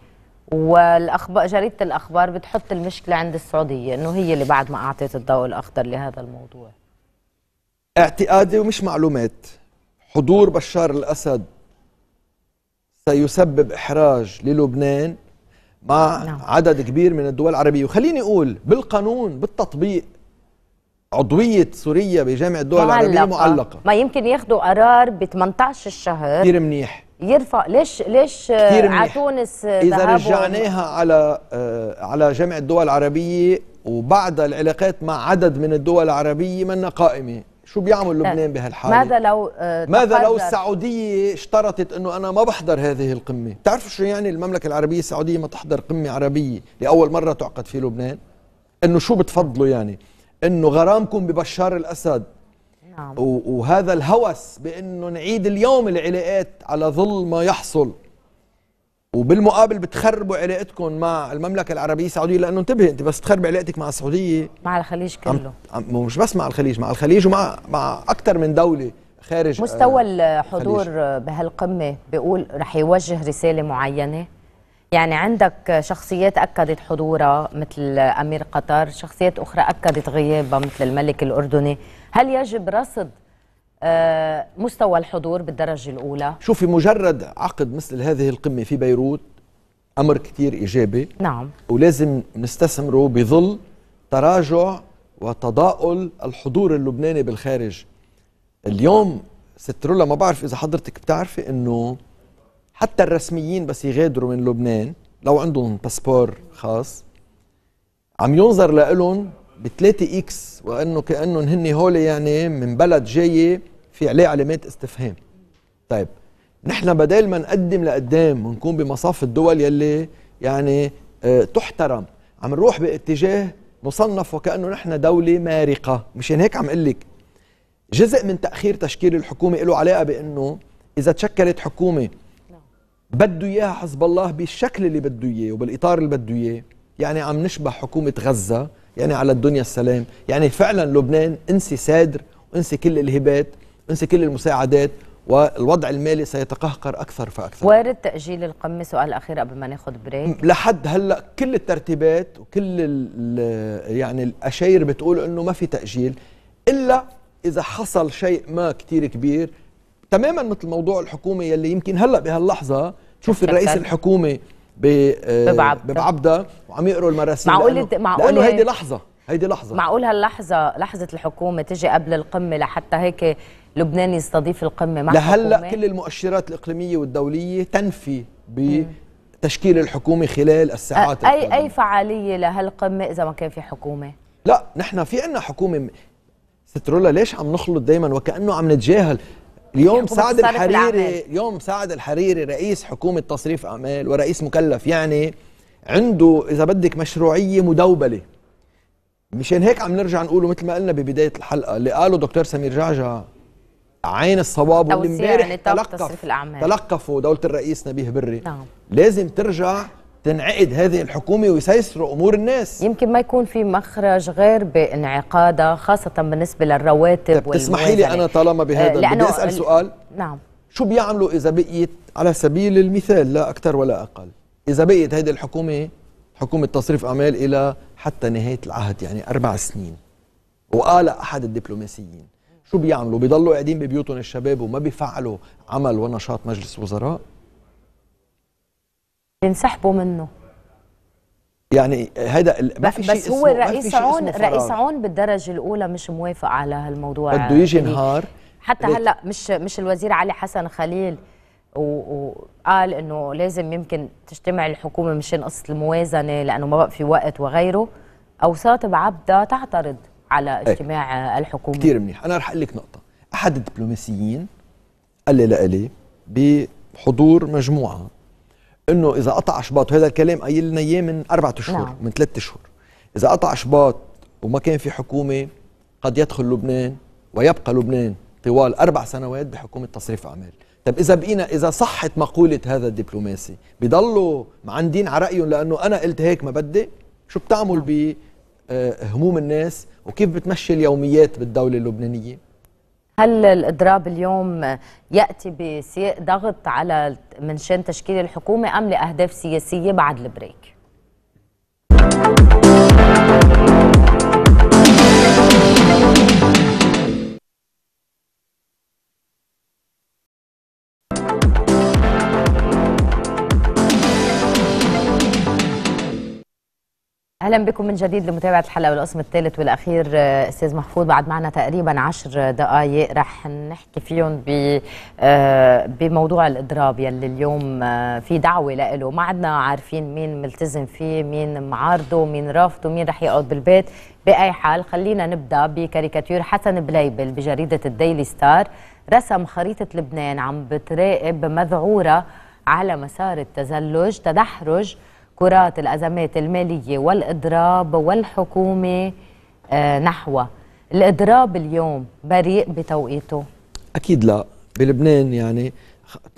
والاخبار جريده الاخبار بتحط المشكله عند السعوديه انه هي اللي بعد ما اعطت الضوء الاخضر لهذا الموضوع اعتقادي ومش معلومات حضور بشار الأسد سيسبب إحراج للبنان مع نعم. عدد كبير من الدول العربية وخليني أقول بالقانون بالتطبيق عضوية سوريا بجامعة الدول معلقة. العربية معلقة ما يمكن ياخذوا قرار ب 18 الشهر كثير منيح يرفع ليش ليش على تونس إذا رجعناها على آه، على جامعة الدول العربية وبعد العلاقات مع عدد من الدول العربية منا قائمة شو بيعمل آه، لبنان بهالحاله ماذا لو آه، ماذا لو السعوديه اشترطت انه انا ما بحضر هذه القمه بتعرفوا شو يعني المملكه العربيه السعوديه ما تحضر قمه عربيه لاول مره تعقد في لبنان انه شو بتفضلوا يعني انه غرامكم ببشار الاسد نعم. وهذا الهوس بانه نعيد اليوم العلاقات على ظل ما يحصل وبالمقابل بتخربوا علاقتكم مع المملكه العربيه السعوديه لانه انتبهي انت بس تخرب علاقتك مع السعوديه مع الخليج كله مش بس مع الخليج مع الخليج ومع مع اكثر من دوله خارج آه، مستوى الحضور بهالقمه بيقول رح يوجه رساله معينه يعني عندك شخصيات اكدت حضورها مثل امير قطر شخصيات اخرى اكدت غيابها مثل الملك الاردني هل يجب رصد آه، مستوى الحضور بالدرجة الأولى شوفي مجرد عقد مثل هذه القمة في بيروت أمر كثير إيجابي نعم ولازم نستثمره بظل تراجع وتضاؤل الحضور اللبناني بالخارج اليوم سترولا ما بعرف إذا حضرتك بتعرفي أنه حتى الرسميين بس يغادروا من لبنان لو عندهم باسبور خاص عم ينظر لهم بتلاتة اكس وانه كانه هن هول يعني من بلد جايه في عليه علامات استفهام طيب نحن بدل ما نقدم لقدام ونكون بمصاف الدول يلي يعني اه تحترم عم نروح باتجاه مصنف وكانه نحن دوله مارقه مشان هيك عم اقول لك جزء من تاخير تشكيل الحكومه له علاقه بانه اذا تشكلت حكومه نعم. بده اياها حزب الله بالشكل اللي بده اياه وبالاطار اللي بده اياه يعني عم نشبه حكومة غزة يعني على الدنيا السلام يعني فعلا لبنان انسي سادر وانسي كل الهبات انسي كل المساعدات والوضع المالي سيتقهقر اكثر فاكثر وارد تاجيل القمه سؤال اخير قبل ما ناخذ بريك لحد هلا كل الترتيبات وكل يعني الاشاير بتقول انه ما في تاجيل الا اذا حصل شيء ما كثير كبير تماما مثل موضوع الحكومه يلي يمكن هلا بهاللحظه تشوف الرئيس الحكومه آه، ببعبدة وعم يقروا المراسيل معقول لأنه, معقول لأنه هيدي لحظه هيدي لحظه معقول هاللحظه لحظه الحكومه تجي قبل القمه لحتى هيك لبنان يستضيف القمه مع لهلا كل المؤشرات الاقليميه والدوليه تنفي بتشكيل الحكومه خلال الساعات اي القادمة. اي فعاليه لهالقمه اذا ما كان في حكومه لا نحن في عندنا حكومه سترولا ليش عم نخلط دائما وكانه عم نتجاهل اليوم سعد الحريري اليوم سعد الحريري رئيس حكومه تصريف اعمال ورئيس مكلف يعني عنده اذا بدك مشروعيه مدوبله مشان هيك عم نرجع نقوله مثل ما قلنا ببدايه الحلقه اللي قاله دكتور سمير جعجع عين الصواب واللي امبارح تلقف تلقفوا دوله الرئيس نبيه بري نعم. لازم ترجع تنعقد هذه الحكومة ويسيسروا أمور الناس يمكن ما يكون في مخرج غير بانعقادها خاصة بالنسبة للرواتب طيب تسمحي لي أنا طالما بهذا آه، لأنه بدي أسأل سؤال نعم شو بيعملوا إذا بقيت على سبيل المثال لا أكثر ولا أقل إذا بقيت هذه الحكومة حكومة تصريف أعمال إلى حتى نهاية العهد يعني أربع سنين وقال أحد الدبلوماسيين شو بيعملوا بيضلوا قاعدين ببيوتهم الشباب وما بيفعلوا عمل ونشاط مجلس وزراء ينسحبوا منه يعني هذا ما في شيء بس هو الرئيس عون الرئيس عون بالدرجه الاولى مش موافق على هالموضوع بده يجي نهار حتى هلا مش مش الوزير علي حسن خليل وقال انه لازم يمكن تجتمع الحكومه مشان قصه الموازنه لانه ما بقى في وقت وغيره او ساتب عبده تعترض على إيه. اجتماع ايه الحكومه كثير منيح انا رح اقول لك نقطه احد الدبلوماسيين قال لي لالي بحضور مجموعه انه اذا قطع اشباط وهذا الكلام قايل لنا اياه من اربعة اشهر نعم. من ثلاثة اشهر اذا قطع اشباط وما كان في حكومه قد يدخل لبنان ويبقى لبنان طوال اربع سنوات بحكومه تصريف اعمال طب اذا بقينا اذا صحت مقوله هذا الدبلوماسي بضلوا معندين على رايهم لانه انا قلت هيك ما بدي شو بتعمل نعم. بهموم الناس وكيف بتمشي اليوميات بالدوله اللبنانيه هل الإضراب اليوم يأتي بسياق ضغط على من شان تشكيل الحكومة أم لأهداف سياسية بعد البريك؟ اهلا بكم من جديد لمتابعه الحلقه والقسم الثالث والاخير آه، استاذ محفوظ بعد معنا تقريبا عشر دقائق رح نحكي فيهم ب آه، بموضوع الاضراب يلي اليوم آه، في دعوه له ما عدنا عارفين مين ملتزم فيه مين معارضه مين رافضه مين رح يقعد بالبيت باي حال خلينا نبدا بكاريكاتير حسن بليبل بجريده الديلي ستار رسم خريطه لبنان عم بتراقب مذعوره على مسار التزلج تدحرج كرات الأزمات المالية والإضراب والحكومة آه، نحو الإضراب اليوم بريء بتوقيته؟ أكيد لا بلبنان يعني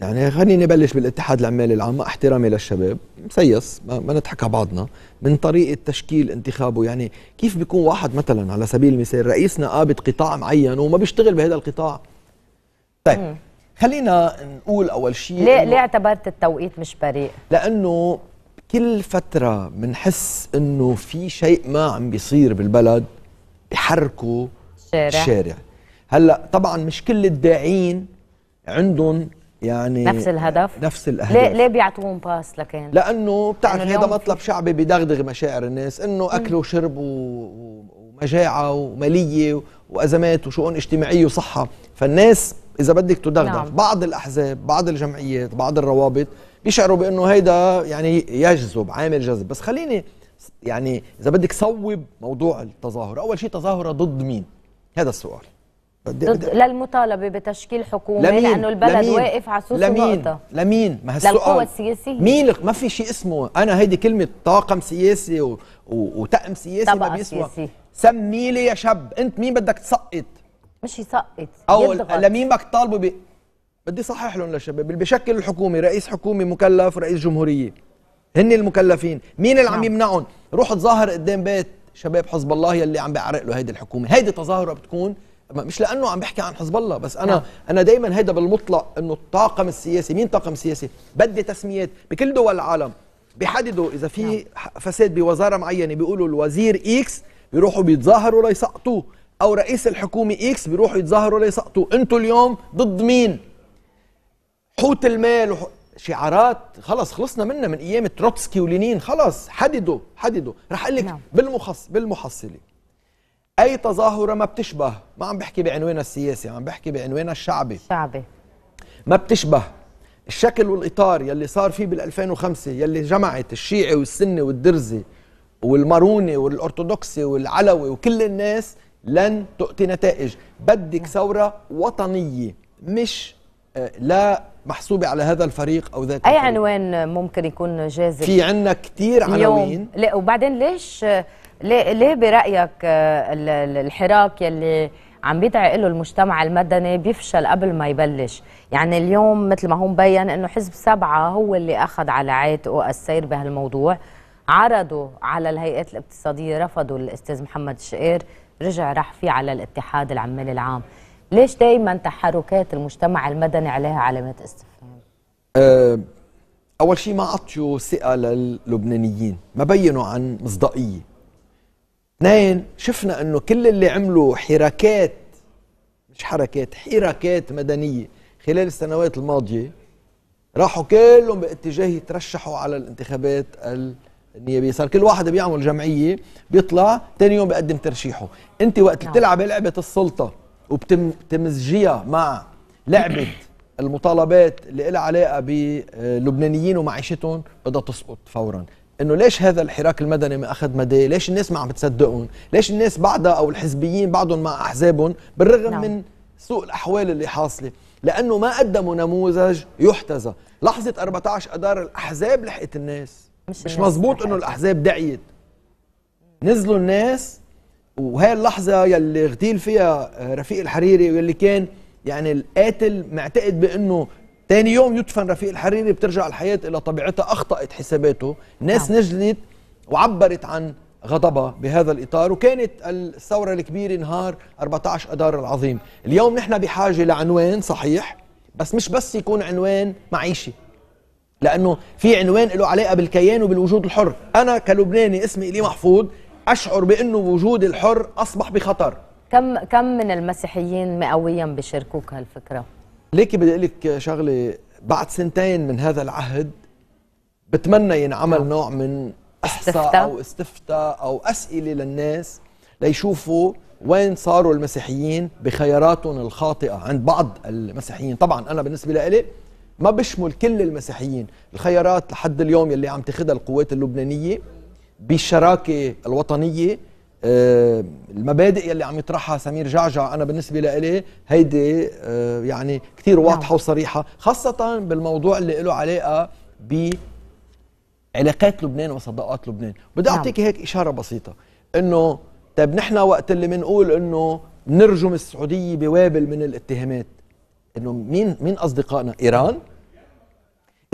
يعني خليني بلش بالاتحاد العمالي العام مع احترامي للشباب مسيس ما, ما نضحك على بعضنا من طريقه تشكيل انتخابه يعني كيف بيكون واحد مثلا على سبيل المثال رئيس نقابه قطاع معين وما بيشتغل بهذا القطاع طيب خلينا نقول اول شيء ليه ليه اعتبرت التوقيت مش بريء؟ لانه كل فترة بنحس انه في شيء ما عم بيصير بالبلد بحركوا الشارع, الشارع. هلا طبعا مش كل الداعين عندهم يعني نفس الهدف نفس الاهداف ليه ليه بيعطوهم باس لكان؟ لانه بتعرف هذا مطلب شعبي بدغدغ مشاعر الناس انه اكل وشرب ومجاعه وماليه وازمات وشؤون اجتماعيه وصحه فالناس اذا بدك تدغدغ نعم. بعض الاحزاب بعض الجمعيات بعض الروابط بيشعروا بانه هيدا يعني يجذب عامل جذب بس خليني يعني اذا بدك صوب موضوع التظاهر اول شيء تظاهره ضد مين هذا السؤال بدي ضد بدي للمطالبه بتشكيل حكومه لمين؟ لانه البلد لمين؟ واقف على سوسه لمين؟ نقطة. لمين؟ ما هالسؤال للقوى السياسيه مين ما في شيء اسمه انا هيدي كلمه طاقم سياسي و... و... وطقم سياسي ما بيسوى سمي لي يا شاب انت مين بدك تسقط مش يسقط او لميمك طالبه ب... بدي صحح لهم للشباب اللي بشكل الحكومه رئيس حكومه مكلف رئيس جمهوريه هن المكلفين مين اللي نعم. عم يمنعهم روح تظاهر قدام بيت شباب حزب الله يلي عم بيعرق له هيدي الحكومه هيدي تظاهره بتكون مش لانه عم بحكي عن حزب الله بس انا نعم. انا دائما هيدا بالمطلق انه الطاقم السياسي مين طاقم سياسي بدي تسميات بكل دول العالم بيحددوا اذا في نعم. فساد بوزاره معينه بيقولوا الوزير اكس بيروحوا بيتظاهروا ليسقطوه او رئيس الحكومه اكس بيروحوا يتظاهروا ليسقطوا انتوا اليوم ضد مين حوت المال وح... شعارات خلص خلصنا منها من ايام تروتسكي ولينين خلص حددوا حددوا رح اقول لك نعم. بالمخص بالمحصله اي تظاهره ما بتشبه ما عم بحكي بعنوانها السياسي عم بحكي بعنوانها الشعبي شعبي ما بتشبه الشكل والاطار يلي صار فيه بال2005 يلي جمعت الشيعي والسني والدرزي والماروني والارثوذكسي والعلوي وكل الناس لن تؤتي نتائج بدك نعم. ثورة وطنية مش آه، لا محسوبة على هذا الفريق أو ذات أي الفريق. عنوان ممكن يكون جاذب في عنا كتير عناوين لا وبعدين ليش ليه, ليه برأيك آه، الحراك يلي عم بيدعي له المجتمع المدني بيفشل قبل ما يبلش يعني اليوم مثل ما هو مبين أنه حزب سبعة هو اللي أخذ على عاتقه السير بهالموضوع عرضوا على الهيئات الاقتصادية رفضوا الأستاذ محمد الشقير رجع راح فيه على الاتحاد العمالي العام ليش دائما تحركات المجتمع المدني عليها علامات استفهام أه اول شيء ما عطوا ثقه للبنانيين ما بينوا عن مصداقيه اثنين شفنا انه كل اللي عملوا حركات مش حركات حركات مدنيه خلال السنوات الماضيه راحوا كلهم باتجاه يترشحوا على الانتخابات ال النيابي صار كل واحد بيعمل جمعية بيطلع تاني يوم بيقدم ترشيحه انت وقت نعم. بتلعب لعبة السلطة وبتمزجيها مع لعبة المطالبات اللي لها علاقة بلبنانيين ومعيشتهم بدها تسقط فورا انه ليش هذا الحراك المدني ما اخذ مدى ليش الناس ما عم بتصدقهم ليش الناس بعدها او الحزبيين بعدهم مع احزابهم بالرغم نعم. من سوء الاحوال اللي حاصله لانه ما قدموا نموذج يحتذى لحظه 14 اذار الاحزاب لحقت الناس مش, مش مظبوط انه الاحزاب دعيت نزلوا الناس وهي اللحظه يلي اغتيل فيها آه، رفيق الحريري واللي كان يعني القاتل معتقد بانه تاني يوم يدفن رفيق الحريري بترجع الحياه الى طبيعتها اخطات حساباته ناس نعم. نجلت وعبرت عن غضبها بهذا الإطار وكانت الثورة الكبيرة نهار 14 اذار العظيم اليوم نحن بحاجة لعنوان صحيح بس مش بس يكون عنوان معيشي لأنه في عنوان له علاقة بالكيان وبالوجود الحر أنا كلبناني اسمي إلي محفوظ أشعر بأنه وجودي الحر أصبح بخطر كم كم من المسيحيين مئويا بشاركوك هالفكرة؟ ليكي بدي أقول لك شغلة بعد سنتين من هذا العهد بتمنى ينعمل نعم. نوع من استفتاء أو استفتاء أو أسئلة للناس ليشوفوا وين صاروا المسيحيين بخياراتهم الخاطئة عند بعض المسيحيين طبعا أنا بالنسبة لي ما بشمل كل المسيحيين الخيارات لحد اليوم يلي عم تاخذها القوات اللبنانيه بالشراكه الوطنيه آه، المبادئ يلي عم يطرحها سمير جعجع انا بالنسبه لإلي هيدي آه، يعني كثير نعم. واضحه وصريحه خاصه بالموضوع اللي له علاقه ب علاقات لبنان وصداقات لبنان بدي نعم. اعطيك هيك اشاره بسيطه انه طيب نحن وقت اللي بنقول انه نرجم السعوديه بوابل من الاتهامات انه مين مين اصدقائنا ايران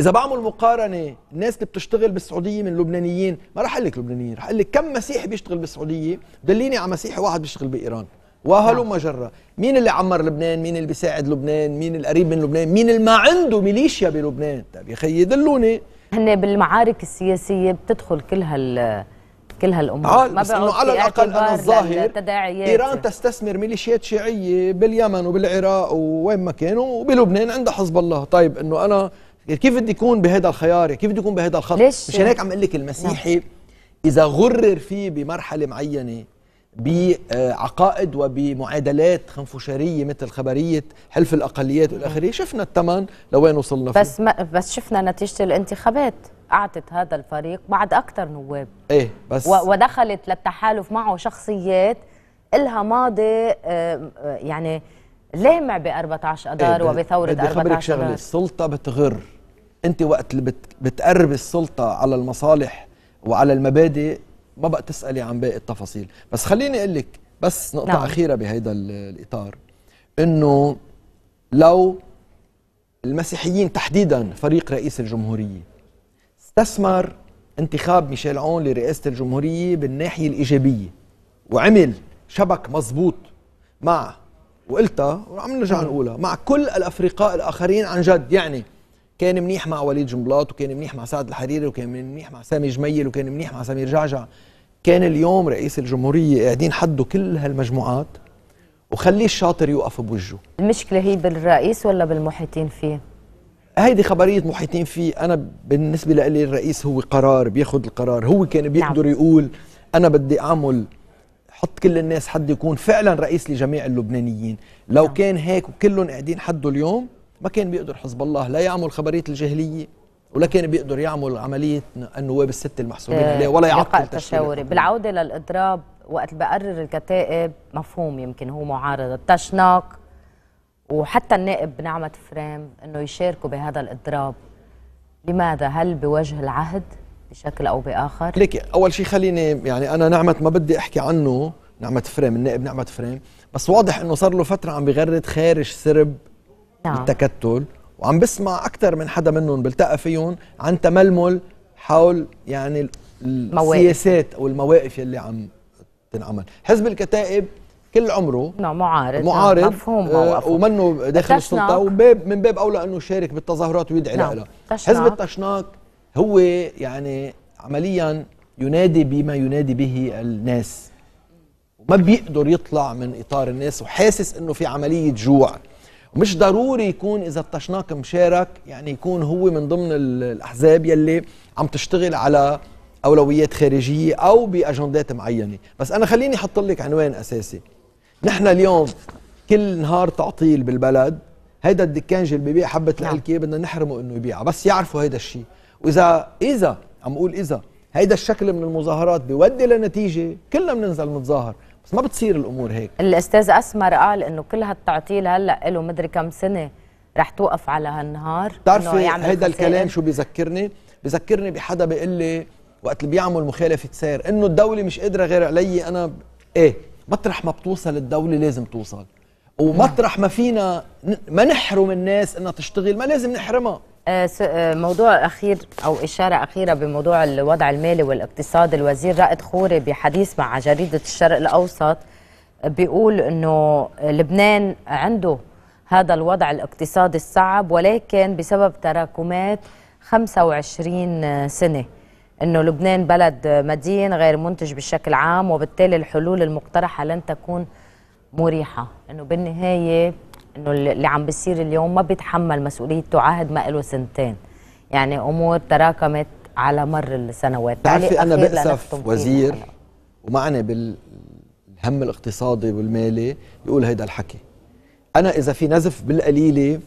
اذا بعمل مقارنه الناس اللي بتشتغل بالسعوديه من لبنانيين ما راح اقول لك لبنانيين راح اقول لك كم مسيحي بيشتغل بالسعوديه دليني على مسيحي واحد بيشتغل بايران وهلم نعم. مجرة مين اللي عمر لبنان مين اللي بيساعد لبنان مين القريب من لبنان مين اللي ما عنده ميليشيا بلبنان طيب يا خيي دلوني هن بالمعارك السياسيه بتدخل كل هال كل هالامور آه ما بس انه على الاقل انا الظاهر ايران تستثمر ميليشيات شيعيه باليمن وبالعراق ووين ما كانوا وبلبنان عندها حزب الله طيب انه انا كيف بدي يكون بهذا الخيار كيف بدي يكون بهذا الخط ليش مشان هيك عم اقول لك المسيحي نعم. اذا غرر فيه بمرحله معينه بعقائد وبمعادلات خنفشاريه مثل خبريه حلف الاقليات والى اخره شفنا الثمن لوين وصلنا فيه بس ما بس شفنا نتيجه الانتخابات اعطت هذا الفريق بعد اكثر نواب ايه بس ودخلت للتحالف معه شخصيات إلها ماضي آه، آه، يعني لامع ب 14 اذار إيه وبثوره 14 اذار بدي شغله السلطه بتغر انت وقت اللي بتقرب السلطه على المصالح وعلى المبادئ ما بقى تسالي عن باقي التفاصيل بس خليني اقول لك بس نقطه نعم. اخيره بهيدا الاطار انه لو المسيحيين تحديدا فريق رئيس الجمهوريه استثمر انتخاب ميشيل عون لرئاسة الجمهورية بالناحية الإيجابية وعمل شبك مظبوط مع وقلتها وعم نرجع نقولها مع كل الأفرقاء الآخرين عن جد يعني كان منيح مع وليد جنبلاط وكان منيح مع سعد الحريري وكان منيح مع سامي جميل وكان منيح مع سمير جعجع كان اليوم رئيس الجمهورية قاعدين حده كل هالمجموعات وخليه الشاطر يوقف بوجهه المشكلة هي بالرئيس ولا بالمحيطين فيه؟ هيدي خبريه محيطين فيه انا بالنسبه لي الرئيس هو قرار بياخذ القرار هو كان بيقدر نعم. يقول انا بدي اعمل حط كل الناس حد يكون فعلا رئيس لجميع اللبنانيين لو نعم. كان هيك وكلهم قاعدين حده اليوم ما كان بيقدر حزب الله لا يعمل خبريه الجاهليه ولا كان بيقدر يعمل عمليه النواب الست المحسوبين آه، عليه ولا يعقل تشاوري بالعوده للاضراب وقت بقرر الكتائب مفهوم يمكن هو معارضه تشناق وحتى النائب نعمة فريم أنه يشاركوا بهذا الإضراب لماذا؟ هل بوجه العهد بشكل أو بآخر؟ ليك أول شيء خليني يعني أنا نعمة ما بدي أحكي عنه نعمة فريم النائب نعمة فريم بس واضح أنه صار له فترة عم بغرد خارج سرب نعم. التكتل وعم بسمع أكثر من حدا منهم بلتقى فيهم عن تململ حول يعني السياسات أو المواقف يلي عم تنعمل حزب الكتائب كل عمره نعم معارض نعم، معارض مفهوم موقفه آه، ومنه داخل السلطه وباب من باب اولى انه يشارك بالتظاهرات ويدعي نعم. لها حزب التشناق هو يعني عمليا ينادي بما ينادي به الناس وما بيقدر يطلع من اطار الناس وحاسس انه في عمليه جوع مش ضروري يكون اذا التشناق مشارك يعني يكون هو من ضمن الاحزاب يلي عم تشتغل على اولويات خارجيه او باجندات معينه بس انا خليني احط لك عنوان اساسي نحن اليوم كل نهار تعطيل بالبلد هيدا الدكانجي اللي ببيع حبه نعم. الحلكيه بدنا نحرمه انه يبيعها بس يعرفوا هيدا الشيء واذا اذا عم اقول اذا هيدا الشكل من المظاهرات بيودي لنتيجه كلنا بننزل نتظاهر بس ما بتصير الامور هيك الاستاذ اسمر قال انه كل هالتعطيل هلا له مدري كم سنه رح توقف على هالنهار بتعرفي هيدا الكلام شو بذكرني بذكرني بحدا بيقول لي وقت اللي بيعمل مخالفه سير انه الدوله مش قادره غير علي انا ايه مطرح ما بتوصل الدولة لازم توصل ومطرح ما فينا ما نحرم الناس انها تشتغل ما لازم نحرمها آه، آه، موضوع اخير او اشاره اخيره بموضوع الوضع المالي والاقتصاد الوزير رائد خوري بحديث مع جريده الشرق الاوسط بيقول انه لبنان عنده هذا الوضع الاقتصادي الصعب ولكن بسبب تراكمات 25 سنه انه لبنان بلد مدين غير منتج بشكل عام وبالتالي الحلول المقترحه لن تكون مريحه انه بالنهايه انه اللي عم بيصير اليوم ما بيتحمل مسؤوليته عهد ما له سنتين يعني امور تراكمت على مر السنوات بتعرفي انا بأسف وزير ومعنى بالهم الاقتصادي والمالي يقول هيدا الحكي انا اذا في نزف بالقليله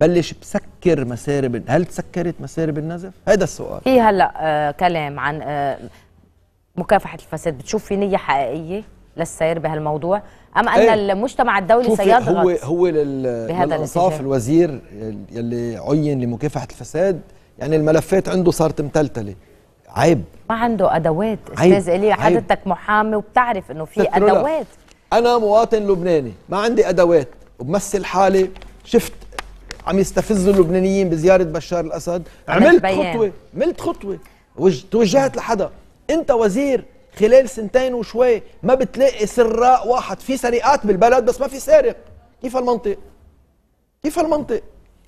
بلش بسكر مسارب هل تسكرت مسارب النزف؟ هذا السؤال في هلا آه كلام عن آه مكافحه الفساد بتشوف في نيه حقيقيه للسير بهالموضوع ام ان ايه؟ المجتمع الدولي سيضغط هو هو لل... للانصاف الوزير يلي عين لمكافحه الفساد يعني الملفات عنده صارت متلتله عيب ما عنده ادوات استاذ الي حضرتك محامي وبتعرف انه في ادوات انا مواطن لبناني ما عندي ادوات وبمثل حالي شفت عم يستفزوا اللبنانيين بزياره بشار الاسد عملت بيان. خطوه عملت خطوه توجهت لحدا انت وزير خلال سنتين وشوي ما بتلاقي سراق واحد في سرقات بالبلد بس ما في سارق كيف المنطق كيف المنطق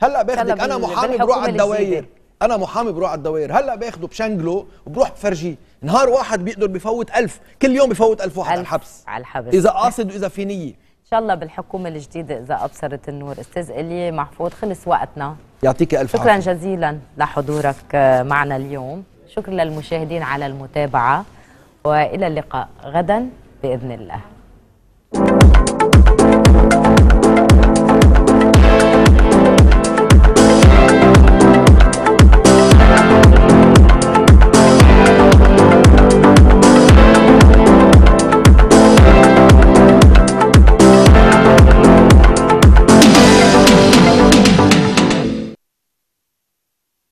هلا باخذك انا محامي بروح على الدواير انا محامي بروح على الدواير هلا باخده بشنجلو وبروح بفرجيه نهار واحد بيقدر بفوت ألف كل يوم بفوت ألف واحد ألف على الحبس على الحبس اذا قاصد واذا في نيه شاء الله بالحكومة الجديدة إذا أبصرت النور أستاذ إلي محفوظ خلص وقتنا يعطيك ألف شكرا عارف. جزيلا لحضورك معنا اليوم شكرا للمشاهدين على المتابعة وإلى اللقاء غدا بإذن الله